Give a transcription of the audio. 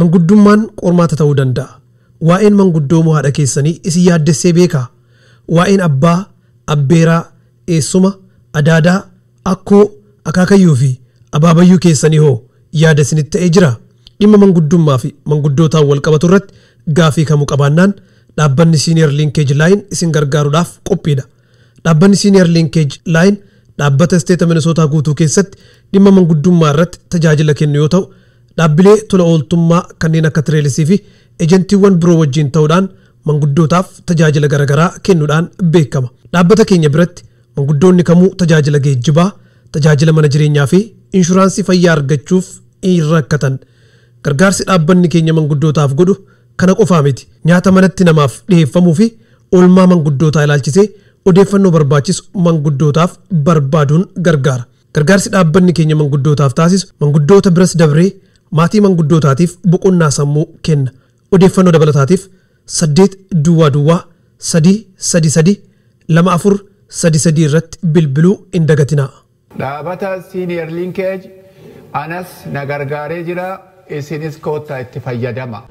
manguddummaan qormaata ta'uu danda'a. Waa'een manguddoomuu haadha keessanii isin yaaddessee beekaa. Waa'een abbaa, abbeeraa, eessuma, adaadaa, akkoo, akaakayyuu fi abaabayyuu keessanii hoo yaada isinitti ta'ee jira. Dhimma manguddummaa fi manguddootaan walqabatu irratti gaafii kamuu qabaannaan dhaabbanni siiniyar Linkage laayin isin gargaaruudhaaf qophiidha. Dhaabbanni siiniyar Linkage laayin dhaabbata isteeta Minisootaa guutuu keessatti dhimma manguddummaa irratti tajaajila kennu yoo ta'u dhaabbilee tola ooltummaa kanneen akka tireelisii fi ejentiiwwan biroo wajjin ta'uudhaan manguddootaaf tajaajila garaa kennuudhaan beekama. Dhaabbata keenya biratti manguddoonni kamuu tajaajila geejjibaa, tajaajila mana jireenyaa fi inshuraansii fayyaa argachuuf hin rakkatan. Gargaarsi dhaabbanni keenya manguddootaaf godhu kana qofaa miti. Nyaata manatti namaaf dhiyeeffamuu fi oolmaa manguddootaa ilaalchisee odeeffannoo barbaachisu manguddootaaf barbaaduun gargaara. Gargaarsi dhaabbanni keenya manguddootaaf taasisu manguddoota biras dabree maatii manguddootaatiif boqonnaa sammuu kenna. Odeeffannoo dabalataatiif saddeet duwwaa duwwaa irratti bilbiluu hin dagatinaa. Dhaabata siiniyer linkeej anas na gargaaree jira isinis koottaa itti fayyadama.